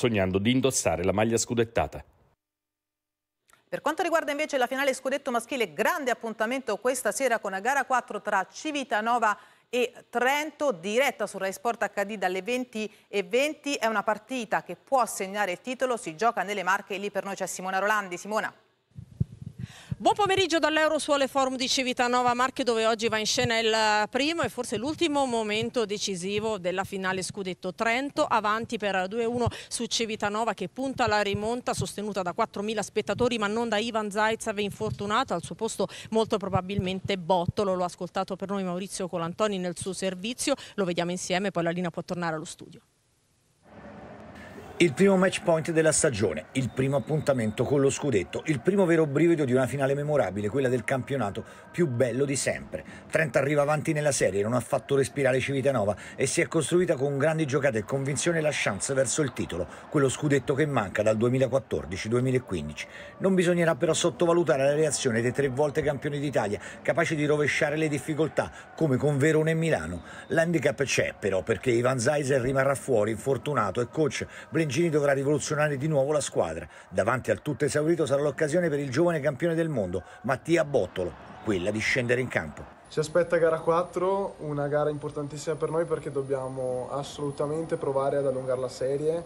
sognando di indossare la maglia scudettata. Per quanto riguarda invece la finale scudetto maschile, grande appuntamento questa sera con la gara 4 tra Civitanova e Trento, diretta su Rai Sport HD dalle 20.20. 20. È una partita che può assegnare il titolo, si gioca nelle Marche e lì per noi c'è Simona Rolandi. Simona. Buon pomeriggio dall'Eurosuole Forum di Civitanova Marche dove oggi va in scena il primo e forse l'ultimo momento decisivo della finale scudetto Trento avanti per 2-1 su Civitanova che punta alla rimonta sostenuta da 4.000 spettatori ma non da Ivan Zaitsev infortunato al suo posto molto probabilmente Bottolo lo ha ascoltato per noi Maurizio Colantoni nel suo servizio lo vediamo insieme poi la linea può tornare allo studio il primo match point della stagione, il primo appuntamento con lo scudetto, il primo vero brivido di una finale memorabile, quella del campionato più bello di sempre. Trent arriva avanti nella serie, non ha fatto respirare Civitanova e si è costruita con grandi giocate e convinzione la chance verso il titolo, quello scudetto che manca dal 2014-2015. Non bisognerà però sottovalutare la reazione dei tre volte campioni d'Italia, capaci di rovesciare le difficoltà, come con Verona e Milano. L'handicap c'è però perché Ivan Zaiser rimarrà fuori, infortunato, e coach Brendan Parigini dovrà rivoluzionare di nuovo la squadra. Davanti al tutto esaurito sarà l'occasione per il giovane campione del mondo, Mattia Bottolo, quella di scendere in campo. Si aspetta gara 4, una gara importantissima per noi perché dobbiamo assolutamente provare ad allungare la serie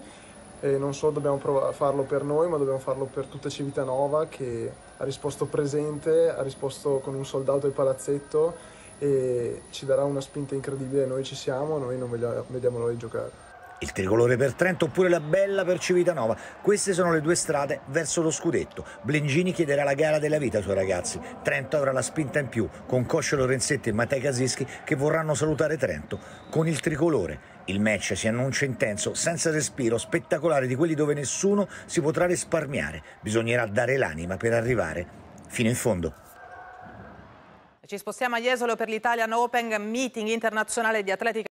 e non solo dobbiamo farlo per noi ma dobbiamo farlo per tutta Civitanova che ha risposto presente, ha risposto con un soldato al palazzetto e ci darà una spinta incredibile, noi ci siamo, noi non vediamo l'ora di giocare il tricolore per Trento oppure la bella per Civitanova. Queste sono le due strade verso lo scudetto. Blengini chiederà la gara della vita ai suoi ragazzi. Trento avrà la spinta in più con Coscio Lorenzetti e Mattei Casischi che vorranno salutare Trento con il tricolore. Il match si annuncia intenso, senza respiro, spettacolare di quelli dove nessuno si potrà risparmiare. Bisognerà dare l'anima per arrivare fino in fondo. Ci spostiamo a Jesolo per l'Italian Open Meeting internazionale di atletica.